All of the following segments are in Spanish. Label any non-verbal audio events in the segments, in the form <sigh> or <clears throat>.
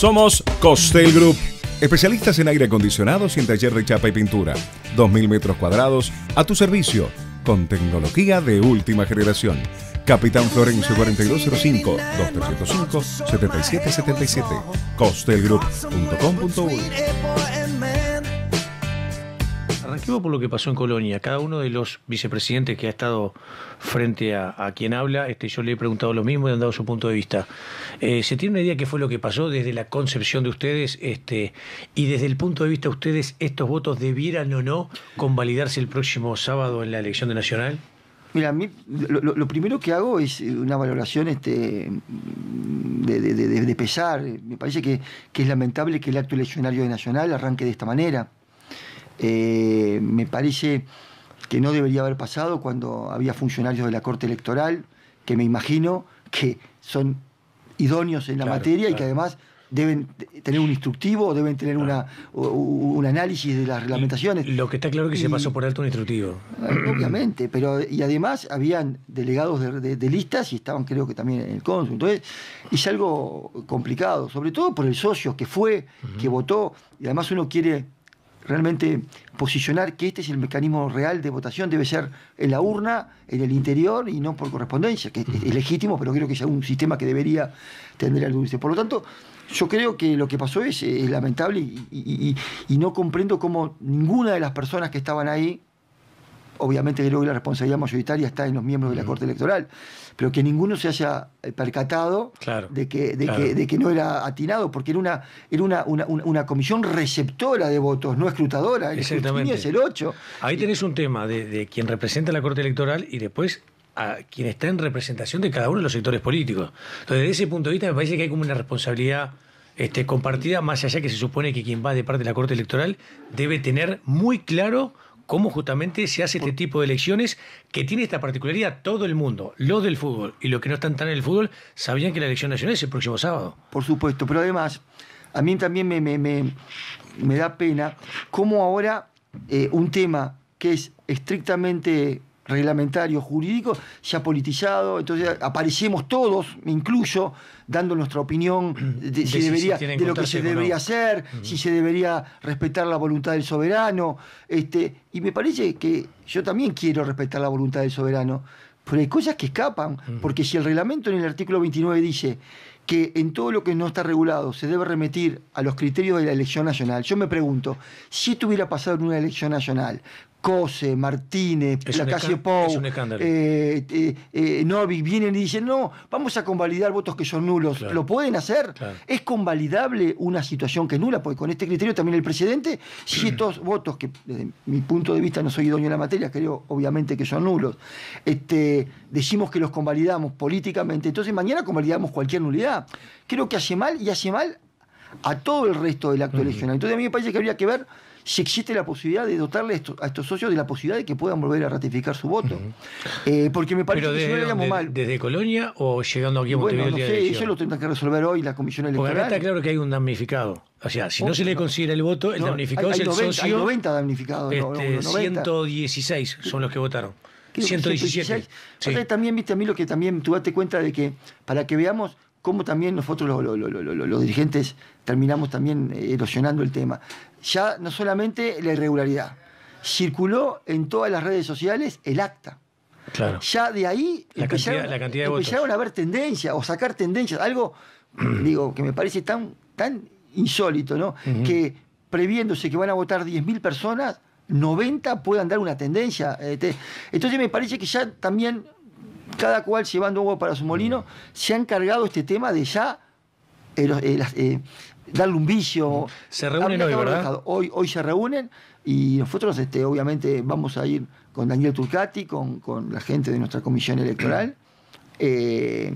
Somos Costel Group. Especialistas en aire acondicionado sin taller de chapa y pintura. 2.000 metros cuadrados a tu servicio con tecnología de última generación. Capitán Florencio 4205-2305-7777. Costelgroup.com. Arranquemos por lo que pasó en Colonia. Cada uno de los vicepresidentes que ha estado frente a, quien habla, este, yo le he preguntado lo mismo y han dado su punto de vista. Eh, ¿Se tiene una idea qué fue lo que pasó desde la concepción de ustedes este, y desde el punto de vista de ustedes, estos votos debieran o no convalidarse el próximo sábado en la elección de Nacional? Mira, a mí lo, primero que hago es eh, una valoración este, de, pesar. Me parece que, es lamentable que el acto eleccionario de Nacional arranque de esta manera. Eh, me parece que no debería haber pasado cuando había funcionarios de la Corte Electoral, que me imagino que son idóneos en la materia y que además deben tener un instructivo o deben tener una, un análisis de las reglamentaciones. Lo que está claro es que se pasó por alto un instructivo. Eh, obviamente, pero y además habían delegados de, listas y estaban creo que también en el cónsul. Entonces es algo complicado, sobre todo por el socio que fue, que votó, y además uno quiere realmente posicionar que este es el mecanismo real de votación, debe ser en la urna, en el interior y no por correspondencia, que es legítimo, pero creo que es un sistema que debería tener algún... dulce. Por lo tanto, yo creo que lo que pasó es, es lamentable y, y no comprendo cómo ninguna de las personas que estaban ahí obviamente creo que la responsabilidad mayoritaria está en los miembros de la Corte Electoral, pero que ninguno se haya eh, percatado de, que, no era atinado, porque era una, una, comisión receptora de votos, no escrutadora. El Exactamente. es el 8. Ahí tenés un tema de, de quien representa la Corte Electoral y después a quien está en representación de cada uno de los sectores políticos. Entonces, desde ese punto de vista, me parece que hay como una responsabilidad este, compartida, más allá que se supone que quien va de parte de la Corte Electoral debe tener muy claro cómo justamente se hace este tipo de elecciones que tiene esta particularidad todo el mundo, los del fútbol y los que no están tan en el fútbol, sabían que la elección nacional es el próximo sábado. Por supuesto, pero además, a mí también me, da pena cómo ahora eh, un tema que es estrictamente reglamentario, jurídico, se ha politizado, entonces aparecemos todos, incluso, dando nuestra opinión de, si debería, lo que se debería hacer, si se debería respetar la voluntad del soberano. Este, y me parece que yo también quiero respetar la voluntad del soberano, pero hay cosas que escapan, porque si el reglamento en el artículo 29 dice que en todo lo que no está regulado se debe remitir a los criterios de la elección nacional. Yo me pregunto, si hubiera pasado en una elección nacional, Cose, Martínez, Placasio Pou, eh, eh, eh, Novi vienen y dicen, no, vamos a convalidar votos que son nulos. ¿Lo pueden hacer? ¿Es convalidable una situación que es nula? Porque con este criterio también el presidente, si <clears throat> estos votos, que desde mi punto de vista no soy dueño de la materia, creo obviamente que son nulos, este, decimos que los convalidamos políticamente, entonces mañana convalidamos cualquier nulidad creo que hace mal y hace mal a todo el resto del acto uh Entonces a mí me parece que habría que ver si existe la posibilidad de dotarle a estos, socios de la posibilidad de que puedan volver a ratificar su voto. Eh, porque me parece que si no lo hagamos mal. ¿Desde Colonia o llegando aquí a Montevideo? Bueno, no eso lo tendrá que resolver hoy la Comisión Electoral. Porque está claro que hay un damnificado. O sea, si no oh, se le considera el voto, el damnificado hay, es el 90, damnificados. 116 este, son los que votaron. 117. 116. También, viste, a mí lo que también, tú date cuenta de que, para que veamos como también nosotros los, dirigentes terminamos también eh, erosionando el tema. Ya no solamente la irregularidad, circuló en todas las redes sociales el acta. Claro. Ya de ahí empezaron, a ver tendencias o sacar tendencias, algo <clears throat> digo que me parece tan, tan insólito, ¿no? Que previéndose que van a votar 10.000 personas, 90 puedan dar una tendencia. Eh, entonces me parece que ya también cada cual llevando agua para su molino, mm. se ha encargado este tema de ya eh, eh, eh, darle un vicio. Mm. Se reúnen hoy, ¿verdad? Hoy, se reúnen y nosotros este, obviamente vamos a ir con Daniel Turcati, con, la gente de nuestra comisión electoral. Mm.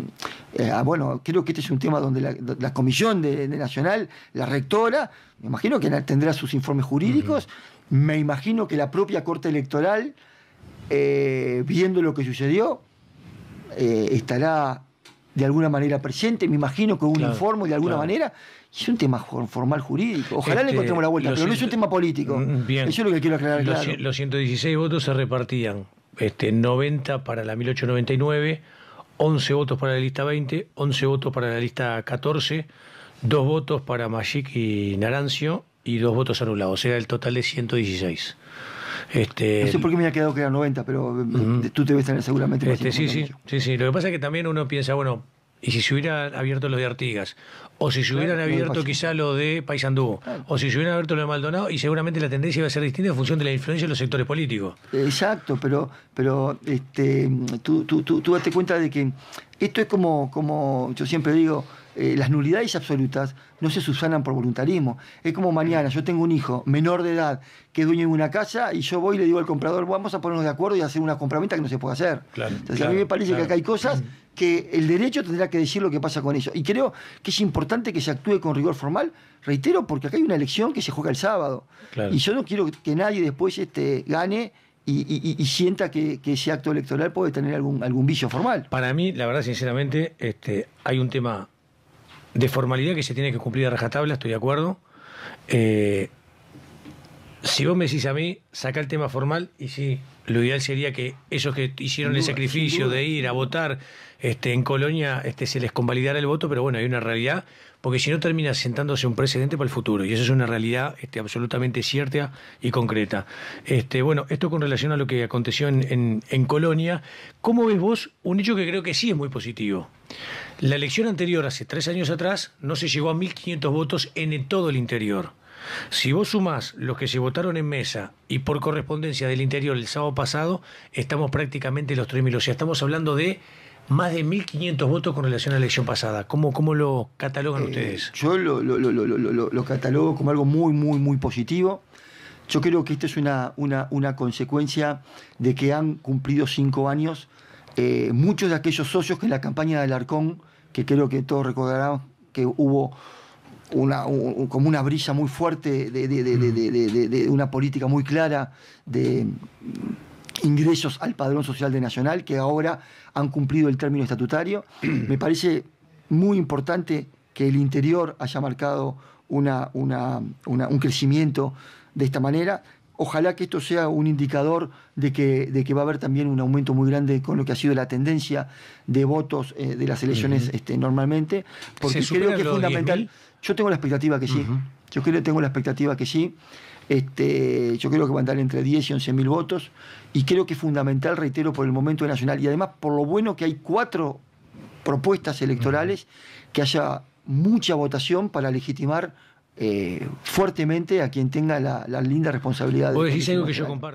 Ah, bueno, creo que este es un tema donde la, comisión de, Nacional, la rectora, me imagino que tendrá sus informes jurídicos, me imagino que la propia Corte Electoral, viendo lo que sucedió, eh, estará de alguna manera presente, me imagino que un informe de alguna manera. Es un tema formal jurídico. Ojalá le este, encontremos la vuelta, pero no es un tema político. Mm, mm, bien, Eso es lo que quiero aclarar. Los, claro. los 116 votos se repartían este, 90 para la 1899, 11 votos para la lista 20, 11 votos para la lista 14, 2 votos para Magic y Narancio y 2 votos anulados. Era el total de 116. Este, no sé por qué me había quedado que era 90, pero tú te ves en tener seguramente. Este, sí, sí, sí, sí. Lo que pasa es que también uno piensa, bueno, y si se hubiera abierto los de Artigas, o si se hubieran abierto quizá lo de Paysandú, o si se hubieran abierto lo de Maldonado, y seguramente la tendencia va a ser distinta en función de la influencia de los sectores políticos. Exacto, pero, pero este, tú, tú, tú, date cuenta de que esto es como, como yo siempre digo, eh, las nulidades absolutas no se subsanan por voluntarismo. Es como mañana, yo tengo un hijo menor de edad que es dueño de una casa y yo voy y le digo al comprador, vamos a ponernos de acuerdo y hacer una compraventa que no se puede hacer. Claro, Entonces a mí me parece que acá hay cosas que el derecho tendrá que decir lo que pasa con eso. Y creo que es importante que se actúe con rigor formal, reitero, porque acá hay una elección que se juega el sábado. Y yo no quiero que nadie después este, gane y, sienta que, ese acto electoral puede tener algún, algún vicio formal. Para mí, la verdad, sinceramente, este, hay un tema de formalidad que se tiene que cumplir a rajatabla, estoy de acuerdo. Eh, si vos me decís a mí, saca el tema formal y sí, lo ideal sería que esos que hicieron el sacrificio de ir a votar este, en Colonia este, se les convalidara el voto, pero bueno, hay una realidad, porque si no termina sentándose un precedente para el futuro, y eso es una realidad este, absolutamente cierta y concreta. bueno, esto con relación a lo que aconteció en, en, en Colonia, ¿cómo ves vos un hecho que creo que sí es muy positivo? La elección anterior, hace tres años atrás, no se llegó a 1.500 votos en todo el interior. Si vos sumás los que se votaron en mesa y por correspondencia del interior el sábado pasado, estamos prácticamente los 3.000. O sea, estamos hablando de más de 1.500 votos con relación a la elección pasada. ¿Cómo, cómo lo catalogan eh, ustedes? Yo lo, lo, catalogo como algo muy, muy, muy positivo. Yo creo que esto es una, una, una consecuencia de que han cumplido cinco años eh, muchos de aquellos socios que en la campaña de Alarcón, que creo que todos recordarán que hubo una, como una brisa muy fuerte de, una política muy clara de ingresos al padrón social de Nacional, que ahora han cumplido el término estatutario. <clears throat> Me parece muy importante que el interior haya marcado un crecimiento de esta manera. Ojalá que esto sea un indicador de que, de que va a haber también un aumento muy grande con lo que ha sido la tendencia de votos eh, de las elecciones este, normalmente, porque creo que es fundamental. Yo tengo la expectativa que sí. Yo creo que tengo la expectativa que sí. Este, yo creo que van a dar entre 10 y 11 mil votos. Y creo que es fundamental, reitero, por el momento nacional. Y además, por lo bueno que hay cuatro propuestas electorales, que haya mucha votación para legitimar eh, fuertemente a quien tenga la, la linda responsabilidad. Vos decís que yo comparto.